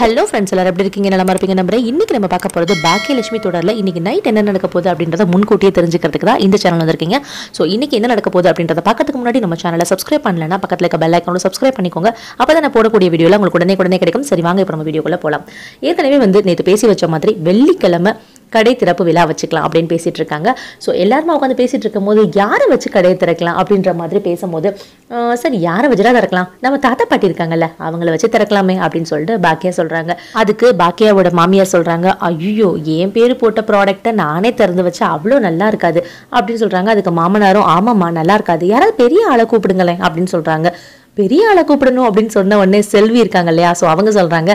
hello friends எல்லாரும் எப்படி இருக்கீங்க நல்லா இருப்பீங்க நம்புறேன் இன்னைக்கு நம்ம பார்க்க போகிறது பாக்கியலட்சுமி தொடரில் இன்னைக்கு நைட் என்ன நடக்க போகுது அப்படின்றத முன்கூட்டியே தெரிஞ்சுக்கிறதுக்கு தான் இந்த சேனல் வந்திருக்கீங்க ஸோ இன்னைக்கு என்ன நடக்க போகுது அப்படின்றத பார்க்கறதுக்கு முன்னாடி நம்ம சேனலை சப்ஸ்கிரைப் பண்ணலன்னா பக்கத்தில் இருக்க பெல் ஐக்கனோட சப்ஸ்கிரைப் பண்ணிக்கோங்க அப்போ தான் போடக்கூடிய வீடியோவில் உங்களுக்கு உடனே உடனே கிடைக்கும் சரி வாங்க இப்போ நம்ம வீடியோக்குள்ள போகலாம் ஏற்கனவே வந்து நேற்று பேசி வச்ச மாதிரி வெள்ளிக்கிழமை கடை திறப்பு விழா வச்சுக்கலாம் அப்படின்னு பேசிகிட்டு இருக்காங்க ஸோ எல்லாருமே உட்காந்து பேசிகிட்டு இருக்கும்போது யாரை வச்சு கடையை திறக்கலாம் அப்படின்ற மாதிரி பேசும்போது சார் யாரை வச்சுடா திறக்கலாம் நம்ம தாத்தா பாட்டி இருக்காங்கல்ல அவங்கள வச்சு திறக்கலாமே அப்படின்னு சொல்லிட்டு பாக்கியா சொல்கிறாங்க சொல்றாங்க அதுக்கு பாக்கியாவோட மாமியார் சொல்றாங்க ஐயோ என் பேர் போட்ட ப்ராடக்டை நானே திறந்து வச்சா அவ்வளோ நல்லா இருக்காது அப்படின்னு சொல்றாங்க அதுக்கு மாமனாரும் ஆமாம்மா நல்லா இருக்காது யாராவது பெரிய ஆளை கூப்பிடுங்களேன் அப்படின்னு சொல்றாங்க பெரிய ஆளை கூப்பிடணும் அப்படின்னு சொன்ன உடனே செல்வி இருக்காங்க இல்லையா ஸோ அவங்க சொல்கிறாங்க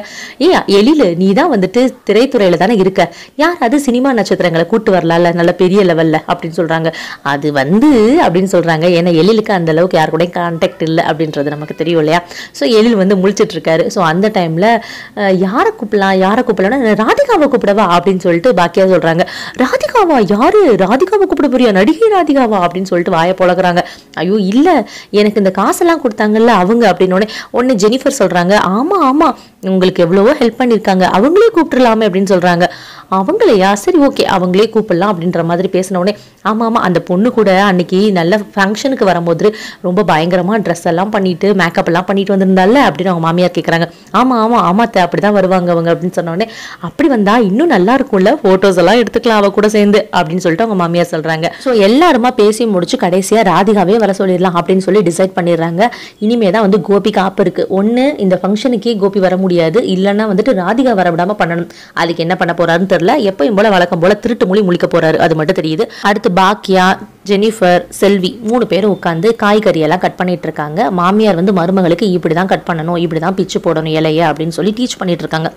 ஏ எழில் நீ தான் வந்துட்டு திரைத்துறையில் தானே இருக்க யார் அது சினிமா நட்சத்திரங்களை கூப்பிட்டு வரலாம்ல நல்ல பெரிய லெவலில் அப்படின்னு சொல்கிறாங்க அது வந்து அப்படின்னு சொல்கிறாங்க ஏன்னா எழிலுக்கு அந்த அளவுக்கு யார் கூட கான்டாக்ட் இல்லை அப்படின்றது நமக்கு தெரியும் இல்லையா ஸோ எழில் வந்து முழிச்சிட்டு இருக்காரு ஸோ அந்த டைமில் யாரை கூப்பிடலாம் யாரை கூப்பிடலாம்னா ராதிகாவை கூப்பிடவா அப்படின்னு சொல்லிட்டு பாக்கியா சொல்கிறாங்க ராதிகாவா யாரு ராதிகாவை கூப்பிட போறியா நடிகை ராதிகாவா அப்படின்னு சொல்லிட்டு வாயை பழகிறாங்க ஐயோ இல்லை எனக்கு இந்த காசெல்லாம் கொடுத்தாங்கல்ல அவங்க அப்படின்னு உடனே ஜெனிஃபர் சொல்கிறாங்க ஆமாம் ஆமாம் உங்களுக்கு எவ்வளவோ ஹெல்ப் பண்ணியிருக்காங்க அவங்களே கூப்பிட்டுலாமே அப்படின்னு சொல்கிறாங்க அவங்களையா சரி ஓகே அவங்களே கூப்பிடலாம் அப்படின்ற மாதிரி பேசினவுடனே ஆமாம் ஆமாம் அந்த பொண்ணு கூட அன்னைக்கு நல்ல ஃபங்க்ஷனுக்கு வரும்போது ரொம்ப பயங்கரமாக ட்ரெஸ் எல்லாம் பண்ணிட்டு மேக்கப் எல்லாம் பண்ணிட்டு வந்திருந்தால அப்படின்னு அவங்க மாமியார் கேட்குறாங்க ஆமாம் ஆமாம் ஆமாத்த அப்படி தான் வருவாங்க அவங்க அப்படின்னு சொன்னோடனே அப்படி வந்தால் இன்னும் நல்லா இருக்கும்ல ஃபோட்டோஸ் எல்லாம் எடுத்துக்கலாம் அவள் கூட சேர்ந்து அப்படின்னு சொல்லிட்டு அவங்க மாமியார் சொல்கிறாங்க ஸோ எல்லாருமா பேசி முடிச்சு கடைசியாக ராதிகாவே வர சொல்லிடலாம் அப்படின்னு சொல்லி டிசைட் பண்ணிடுறாங்க இனிமே தான் வந்து கோபிக்கு காப்பு இருக்குது ஒன்று இந்த ஃபங்க்ஷனுக்கே கோபி வர முடியாது இல்லைன்னா வந்துட்டு ராதிகா வர விடாமல் பண்ணணும் அதுக்கு என்ன பண்ண போகிறாருன்னு குவார்ட்டரில் எப்பயும் போல வழக்கம் போல திருட்டு மொழி முழிக்க போறாரு அது மட்டும் தெரியுது அடுத்து பாக்கியா ஜெனிஃபர் செல்வி மூணு பேரும் உட்காந்து காய்கறியெல்லாம் கட் பண்ணிட்டு இருக்காங்க மாமியார் வந்து மருமகளுக்கு இப்படி தான் கட் பண்ணணும் இப்படி தான் பிச்சு போடணும் இலையை அப்படின்னு சொல்லி டீச் பண்ணிட்டு இருக்காங்க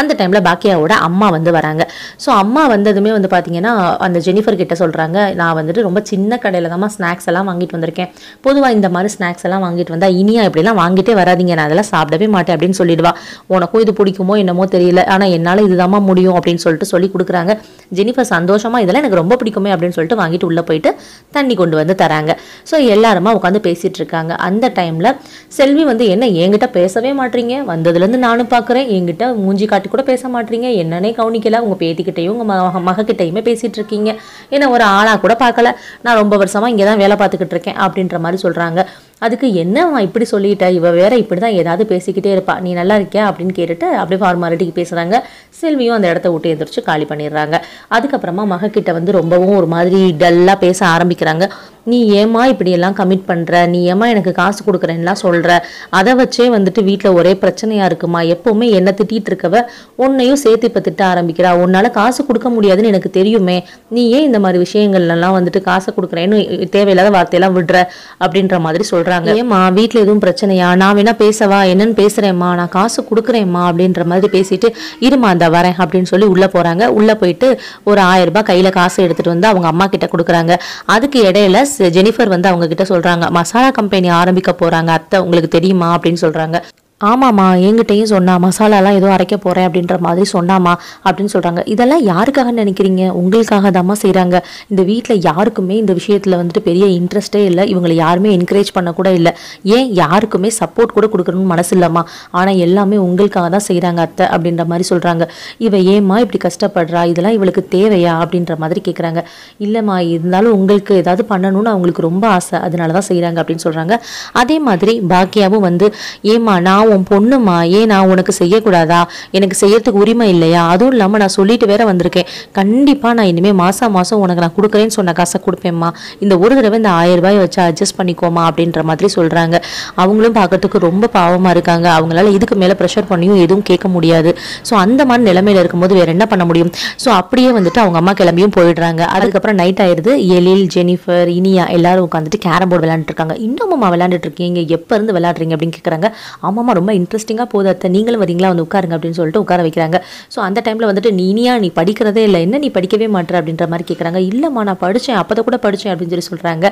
அந்த டைமில் பாக்கியாவோட அம்மா வந்து வராங்க ஸோ அம்மா வந்ததுமே வந்து பார்த்தீங்கன்னா அந்த ஜெனிஃபர் கிட்ட சொல்கிறாங்க நான் வந்துட்டு ரொம்ப சின்ன கடையில் தான்மா ஸ்நாக்ஸ் எல்லாம் வாங்கிட்டு வந்திருக்கேன் பொதுவாக இந்த மாதிரி ஸ்நாக்ஸ் எல்லாம் வாங்கிட்டு வந்தால் இனியா இப்படிலாம் வாங்கிட்டே வராதிங்க நான் அதெல்லாம் சாப்பிடவே மாட்டேன் அப்படின்னு சொல்லிடுவா உனக்கும் இது பிடிக்குமோ என்னமோ தெரியல ஆனால் என்னால் இதுதாம்மா முடியும் அப்படின்னு சொல்லிட்டு சொல்லி கொடுக்குறாங்க ஜெனிஃபர் சந்தோஷமாக இதெல்லாம் எனக்கு ரொம்ப பிடிக்குமே அப்படின்னு சொல்லிட்டு வாங்கிட்டு உள்ளே போயிட்டு தண்ணி கொண்டு வந்து தராங்க ஸோ எல்லாருமா உட்காந்து பேசிகிட்டு இருக்காங்க அந்த டைமில் செல்வி வந்து என்ன என்கிட்ட பேசவே மாட்டீங்க வந்ததுலேருந்து நானும் பார்க்குறேன் என்கிட்ட மூஞ்சி காட்டி கூட பேச மாட்றீங்க என்னன்னே கவனிக்கல உங்கள் பேத்திக்கிட்டையும் உங்கள் மக மகக்கிட்டையுமே பேசிகிட்டு இருக்கீங்க ஏன்னா ஒரு ஆளாக கூட பார்க்கல நான் ரொம்ப வருஷமாக இங்கே தான் வேலை பார்த்துக்கிட்டு இருக்கேன் அப்படின்ற மாதிரி சொல்கிறாங்க அதுக்கு என்னவா இப்படி சொல்லிட்டா இவ வேற இப்படிதான் ஏதாவது பேசிக்கிட்டே இருப்பா நீ நல்லா இருக்கியா அப்படின்னு கேட்டுட்டு அப்படியே ஃபார்மாலிட்டிக்கு பேசுறாங்க செல்வியும் அந்த இடத்த விட்டு எந்திரிச்சு காலி பண்ணிடுறாங்க அதுக்கப்புறமா மகக்கிட்ட வந்து ரொம்பவும் ஒரு மாதிரி டல்லா பேச ஆரம்பிக்கிறாங்க நீ ஏமா இப்படியெல்லாம் கமிட் பண்ணுற நீ ஏமா எனக்கு காசு கொடுக்குறேன்லாம் சொல்கிற அதை வச்சே வந்துட்டு வீட்டில் ஒரே பிரச்சனையாக இருக்குமா எப்போவுமே என்ன திட்டிகிட்டு இருக்கவ உன்னையும் சேர்த்து இப்போ திட்ட ஆரம்பிக்கிறா உன்னால் காசு கொடுக்க முடியாதுன்னு எனக்கு தெரியுமே நீ ஏன் இந்த மாதிரி விஷயங்கள்லாம் வந்துட்டு காசை கொடுக்குறேன்னு தேவையில்லாத வார்த்தையெல்லாம் விடுற அப்படின்ற மாதிரி சொல்கிறாங்க ஏம்மா வீட்டில் எதுவும் பிரச்சனையா நான் வேணா பேசவா என்னன்னு பேசுகிறேம்மா நான் காசு கொடுக்குறேம்மா அப்படின்ற மாதிரி பேசிட்டு இருமா அந்த வரேன் அப்படின்னு சொல்லி உள்ளே போகிறாங்க உள்ளே போயிட்டு ஒரு ஆயிரம் ரூபாய் கையில் காசு எடுத்துகிட்டு வந்து அவங்க அம்மா கிட்ட கொடுக்குறாங்க அதுக்கு இடையில ஜெனிஃபர் வந்து அவங்க கிட்ட சொல்றாங்க மசாலா கம்பெனி ஆரம்பிக்க போறாங்க அத்தை உங்களுக்கு தெரியுமா அப்படின்னு சொல்றாங்க ஆமாம்மா எங்கிட்டையும் சொன்னா மசாலாலாம் ஏதோ அரைக்க போகிறேன் அப்படின்ற மாதிரி சொன்னாமா அப்படின்னு சொல்கிறாங்க இதெல்லாம் யாருக்காக நினைக்கிறீங்க உங்களுக்காக தாம்மா செய்கிறாங்க இந்த வீட்டில் யாருக்குமே இந்த விஷயத்தில் வந்துட்டு பெரிய இன்ட்ரெஸ்ட்டே இல்லை இவங்களை யாருமே என்கரேஜ் பண்ணக்கூட இல்லை ஏன் யாருக்குமே சப்போர்ட் கூட கொடுக்கணும்னு மனசு இல்லைம்மா ஆனால் எல்லாமே உங்களுக்காக தான் செய்கிறாங்க அத்தை அப்படின்ற மாதிரி சொல்கிறாங்க இவ ஏம்மா இப்படி கஷ்டப்படுறா இதெல்லாம் இவளுக்கு தேவையா அப்படின்ற மாதிரி கேட்குறாங்க இல்லைம்மா இருந்தாலும் உங்களுக்கு ஏதாவது பண்ணணும்னு அவங்களுக்கு ரொம்ப ஆசை அதனால தான் செய்கிறாங்க அப்படின்னு சொல்கிறாங்க அதே மாதிரி பாக்கியாவும் வந்து ஏம்மா நான் நான் உன் பொண்ணுமா ஏன் நான் உனக்கு செய்யக்கூடாதா எனக்கு செய்யறதுக்கு உரிமை இல்லையா அதுவும் இல்லாமல் நான் சொல்லிட்டு வேற வந்திருக்கேன் கண்டிப்பாக நான் இனிமேல் மாதம் மாதம் உனக்கு நான் கொடுக்குறேன்னு சொன்ன காசை கொடுப்பேம்மா இந்த ஒரு தடவை இந்த ஆயிரம் ரூபாய் வச்சு அட்ஜஸ்ட் பண்ணிக்கோமா அப்படின்ற மாதிரி சொல்கிறாங்க அவங்களும் பார்க்கறதுக்கு ரொம்ப பாவமாக இருக்காங்க அவங்களால இதுக்கு மேலே ப்ரெஷர் பண்ணியும் எதுவும் கேட்க முடியாது ஸோ அந்த மாதிரி நிலைமையில் இருக்கும்போது வேற என்ன பண்ண முடியும் ஸோ அப்படியே வந்துட்டு அவங்க அம்மா கிளம்பியும் போயிடுறாங்க அதுக்கப்புறம் நைட் ஆயிடுது எழில் ஜெனிஃபர் இனியா எல்லாரும் உட்காந்துட்டு கேரம் போர்டு விளையாண்டுருக்காங்க இன்னமும் விளாண்டுட்டு இருக்கீங்க எப்போ இருந்து விளாடுறீங்க அப்படின்னு கேட்குறாங்க அம்மா ரொம்ப இன்ட்ரெஸ்டிங்காக போதும் அத்தை நீங்களும் வரீங்களா வந்து உட்காருங்க அப்படின்னு சொல்லிட்டு உட்கார வைக்கிறாங்க ஸோ அந்த டைமில் வந்துட்டு நீனியா நீ படிக்கிறதே இல்லை என்ன நீ படிக்கவே மாட்டேற அப்படின்ற மாதிரி கேட்குறாங்க இல்லைம்மா நான் படித்தேன் அப்போ கூட படித்தேன் அப்படின்னு சொல்லி சொல்கிறாங்க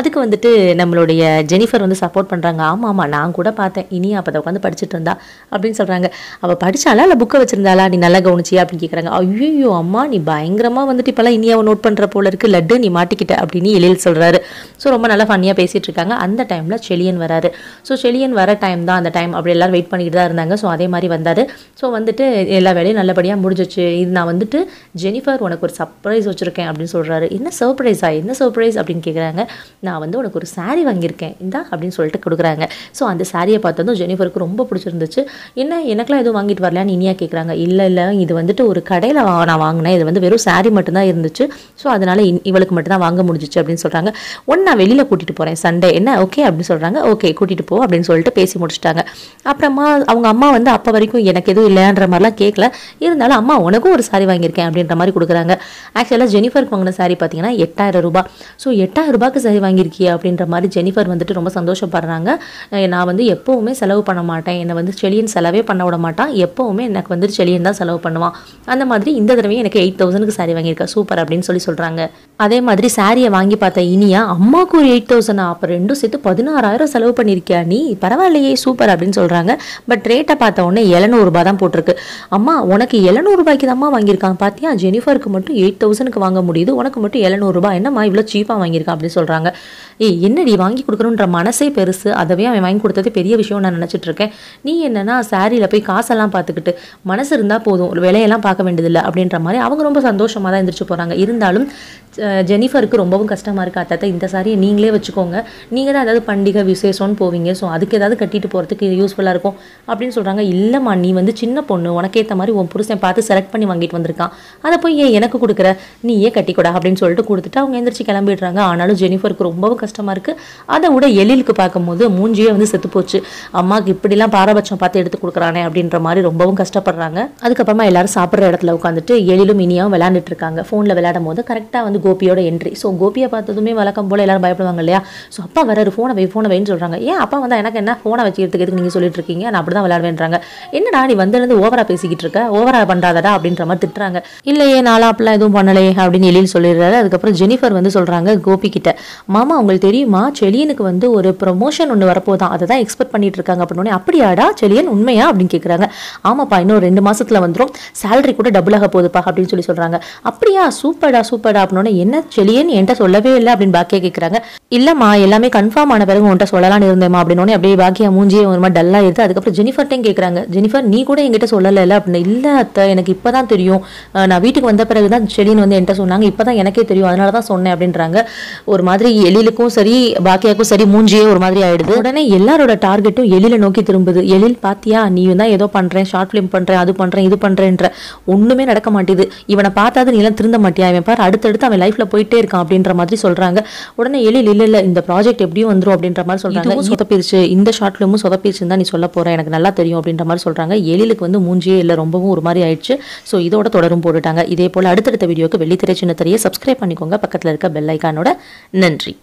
அதுக்கு வந்துட்டு நம்மளுடைய ஜெனிஃபர் வந்து சப்போர்ட் பண்ணுறாங்க ஆமாம் ஆமாம் நான் கூட பார்த்தேன் இனியா அப்போ உட்காந்து படிச்சுட்டு இருந்தா அப்படின்னு சொல்கிறாங்க அவள் படித்தாளா இல்லை புக்கை வச்சுருந்தாளா நீ நல்லா கவனிச்சி அப்படின்னு கேட்குறாங்க ஐயோ அம்மா நீ பயங்கரமாக வந்துட்டு இப்போலாம் இனியாவை நோட் பண்ணுற போல இருக்கு லட்டு நீ மாட்டிக்கிட்ட அப்படின்னு எழில் சொல்கிறாரு ஸோ ரொம்ப நல்லா ஃபன்னியாக பேசிகிட்டு இருக்காங்க அந்த டைமில் செலியன் வராரு ஸோ செலியன் வர டைம் தான் அந்த டைம் அப்படி அப்படி எல்லாரும் வெயிட் பண்ணிக்கிட்டு தான் இருந்தாங்க ஸோ அதே மாதிரி வந்தார் ஸோ வந்துட்டு எல்லா வேலையும் நல்லபடியாக முடிஞ்சிச்சு இது நான் வந்துட்டு ஜெனிஃபர் உனக்கு ஒரு சர்ப்ரைஸ் வச்சுருக்கேன் அப்படின்னு சொல்கிறாரு என்ன சர்ப்ரைஸா என்ன சர்ப்ரைஸ் அப்படின்னு கேட்குறாங்க நான் வந்து உனக்கு ஒரு சாரி வாங்கியிருக்கேன் இந்தா அப்படின்னு சொல்லிட்டு கொடுக்குறாங்க ஸோ அந்த சாரியை பார்த்ததும் ஜெனிஃபருக்கு ரொம்ப பிடிச்சிருந்துச்சு என்ன எனக்குலாம் எதுவும் வாங்கிட்டு வரலான்னு இனியாக கேட்குறாங்க இல்லை இல்லை இது வந்துட்டு ஒரு கடையில் நான் வாங்கினேன் இது வந்து வெறும் சாரி மட்டும்தான் இருந்துச்சு ஸோ அதனால் இவளுக்கு மட்டும்தான் வாங்க முடிஞ்சிச்சு அப்படின்னு சொல்கிறாங்க ஒன்று நான் வெளியில் கூட்டிகிட்டு போகிறேன் சண்டே என்ன ஓகே அப்படின்னு சொல்கிறாங்க ஓகே கூட்டிகிட்டு போ அப்படின்னு சொல்லிட்டு பேசி முடிச்சிட்டாங்க அப்புறமா அவங்க அம்மா வந்து அப்போ வரைக்கும் எனக்கு எதுவும் இல்லைன்ற மாதிரிலாம் கேட்கல இருந்தாலும் அம்மா உனக்கும் ஒரு சாரி வாங்கியிருக்கேன் அப்படின்ற மாதிரி கொடுக்குறாங்க ஆக்சுவலாக ஜெனிஃபருக்கு வாங்கின சாரி பார்த்தீங்கன்னா எட்டாயிரம் ரூபாய் ஸோ எட்டாயிரம் ரூபாய்க்கு சாரி வாங்கியிருக்கியா அப்படின்ற மாதிரி ஜெனிஃபர் வந்துட்டு ரொம்ப சந்தோஷப்படுறாங்க நான் வந்து எப்போவுமே செலவு பண்ண மாட்டேன் என்னை வந்து செலியன் செலவே பண்ண விட மாட்டான் எப்போவுமே எனக்கு வந்து செலியன் தான் செலவு பண்ணுவான் அந்த மாதிரி இந்த தடவையும் எனக்கு எயிட் தௌசண்ட்க்கு சாரி வாங்கியிருக்கேன் சூப்பர் அப்படின்னு சொல்லி சொல்கிறாங்க அதே மாதிரி சாரியை வாங்கி பார்த்த இனியா அம்மாவுக்கு ஒரு எயிட் தௌசண்ட் அப்போ ரெண்டும் சேர்த்து பதினாறாயிரம் செலவு பண்ணியிருக்கியா நீ பரவாயில்லையே சூப்பர் அப்படின்னு சொல்கிறாங்க சொல்கிறாங்க பட் ரேட்டை பார்த்த உடனே எழுநூறுபா தான் போட்டிருக்கு அம்மா உனக்கு எழுநூறுபாய்க்கு தான்மா வாங்கியிருக்காங்க பார்த்தியா ஜெனிஃபருக்கு மட்டும் எயிட் தௌசண்ட்க்கு வாங்க முடியுது உனக்கு மட்டும் எழுநூறுபா என்னம்மா இவ்வளோ சீப்பாக வாங்கியிருக்கான் அப்படின்னு சொல்கிறாங்க ஏய் என்னடி வாங்கி கொடுக்கணுன்ற மனசே பெருசு அதவே அவன் வாங்கி கொடுத்தது பெரிய விஷயம் நான் நினச்சிட்டு இருக்கேன் நீ என்னன்னா சாரியில் போய் காசெல்லாம் பார்த்துக்கிட்டு மனசு இருந்தால் போதும் விலையெல்லாம் பார்க்க வேண்டியதில்லை அப்படின்ற மாதிரி அவங்க ரொம்ப சந்தோஷமாக தான் எந்திரிச்சு போகிறாங்க இருந்தாலும் ஜெனிஃபருக்கு ரொம்பவும் கஷ்டமாக இருக்குது அத்தாத்த இந்த சாரியை நீங்களே வச்சுக்கோங்க நீங்கள் தான் ஏதாவது பண்டிகை விசேஷம்னு போவீங்க ஸோ அதுக்கு ஏதாவது கட்டிட்டு போகிறதுக்கு யூஸ் யூஸ்ஃபுல்லாக இருக்கும் அப்படின்னு சொல்கிறாங்க இல்லைம்மா நீ வந்து சின்ன பொண்ணு உனக்கேற்ற மாதிரி உன் புருஷன் பார்த்து செலக்ட் பண்ணி வாங்கிட்டு வந்திருக்கான் அதை போய் ஏன் எனக்கு கொடுக்குற நீ ஏன் கட்டிக்கூடா அப்படின்னு சொல்லிட்டு கொடுத்துட்டு அவங்க எந்திரிச்சு கிளம்பிடுறாங்க ஆனாலும் ஜெனிஃபருக்கு ரொம்பவும் கஷ்டமாக இருக்குது அதை விட எழிலுக்கு பார்க்கும்போது மூஞ்சியே வந்து செத்து போச்சு அம்மாவுக்கு இப்படிலாம் பாரபட்சம் பார்த்து எடுத்து கொடுக்குறானே அப்படின்ற மாதிரி ரொம்பவும் கஷ்டப்படுறாங்க அதுக்கப்புறமா எல்லாரும் சாப்பிட்ற இடத்துல உட்காந்துட்டு எழிலும் இனியாவும் விளாண்டுட்டு இருக்காங்க ஃபோனில் விளையாடும் போது கரெக்டாக வந்து கோபியோட என்ட்ரி ஸோ கோபியை பார்த்ததுமே வழக்கம் போல் எல்லாரும் பயப்படுவாங்க இல்லையா ஸோ அப்பா வராரு ஃபோனை வை ஃபோனை வைன்னு சொல்கிறாங்க ஏன் அப்பா வந்து எனக்கு என்ன ஃபோனை வச்சுக்கிறதுக்கு எதுக்கு நீங்கள் சொல்லி இருக்கீங்க நான் அப்படி தான் விளையாடுவேன்றாங்க என்னடா நீ வந்திருந்து ஓவராக பேசிக்கிட்டு இருக்க ஓவராக பண்ணுறாதடா அப்படின்ற மாதிரி திட்டுறாங்க இல்லையே நாளா அப்படிலாம் எதுவும் பண்ணலையே அப்படின்னு எழில் சொல்லிடுறாரு அதுக்கப்புறம் ஜெனிஃபர் வந்து சொல்கிறாங்க கோபி கிட்ட மாமா உங்களுக்கு தெரியுமா செலியனுக்கு வந்து ஒரு ப்ரொமோஷன் ஒன்று வரப்போதான் அதை தான் எக்ஸ்பெக்ட் பண்ணிட்டு இருக்காங்க அப்படின்னு அப்படியாடா செலியன் உண்மையா அப்படின்னு கேட்குறாங்க ஆமாப்பா இன்னும் ரெண்டு மாதத்தில் வந்துடும் சேலரி கூட டபுள் ஆக போகுதுப்பா அப்படின்னு சொல்லி சொல்கிறாங்க அப்படியா சூப்பர்டா சூப்பர்டா அப்படின்னு என்ன செலியன் என்கிட்ட சொல்லவே இல்லை அப்படின்னு பாக்கியா கேட்குறாங்க இல்லைம்மா எல்லாமே கன்ஃபார்ம் ஆன பிறகு உன்ட்ட சொல்லலாம்னு இருந்தேம்மா அப்படின்னு அப்படியே பாக்கியா மூஞ்சியே ஒரு மாதிரி டல்லாக நல்லா இருக்குது அதுக்கப்புறம் ஜெனிஃபர்ட்டையும் கேட்குறாங்க ஜெனிஃபர் நீ கூட எங்கிட்ட இல்லை அப்படின்னு இல்லை அத்தை எனக்கு இப்போ தான் தெரியும் நான் வீட்டுக்கு வந்த பிறகு தான் செடின்னு வந்து என்கிட்ட சொன்னாங்க இப்போ தான் எனக்கே தெரியும் அதனால தான் சொன்னேன் அப்படின்றாங்க ஒரு மாதிரி எழிலுக்கும் சரி பாக்கியாக்கும் சரி மூஞ்சியே ஒரு மாதிரி ஆயிடுது உடனே எல்லாரோட டார்கெட்டும் எழில நோக்கி திரும்புது எழில் பார்த்தியா நீ தான் ஏதோ பண்ணுறேன் ஷார்ட் ஃபிலிம் பண்ணுறேன் அது பண்ணுறேன் இது பண்ணுறேன்ற ஒன்றுமே நடக்க மாட்டேது இவனை பார்த்தாது எல்லாம் திருந்த மாட்டியா இவன் பார் அடுத்தடுத்து அவன் லைஃப்பில் போயிட்டே இருக்கான் அப்படின்ற மாதிரி சொல்கிறாங்க உடனே எழில் இல்லை இல்லை இந்த ப்ராஜெக்ட் எப்படியும் வந்துடும் அப்படின்ற மாதிரி சொல்கிறாங்க சொதப்பிடுச்சு இந்த ஷார்ட் ஃபிலிமும் சொதப்பிடுச்சுன்னு தான் நீ சொல்ல போகிறேன் எனக்கு நல்லா தெரியும் அப்படின்ற மாதிரி சொல்கிறாங்க எழிலுக்கு வந்து மூஞ்சியே இல்லை ரொம்பவும் ஒரு மாதிரி ஆயிடுச்சு ஸோ இதோட தொடரும் போட்டுட்டாங்க இதே போல் அடுத்தடுத்த வீடியோக்கு வெள்ளித்திரை சின்னத்திரையை சப்ஸ்கிரைப் பண்ணிக்கோங்க பக்கத்தில் இருக்க பெல்லைக்கானோட நன்றி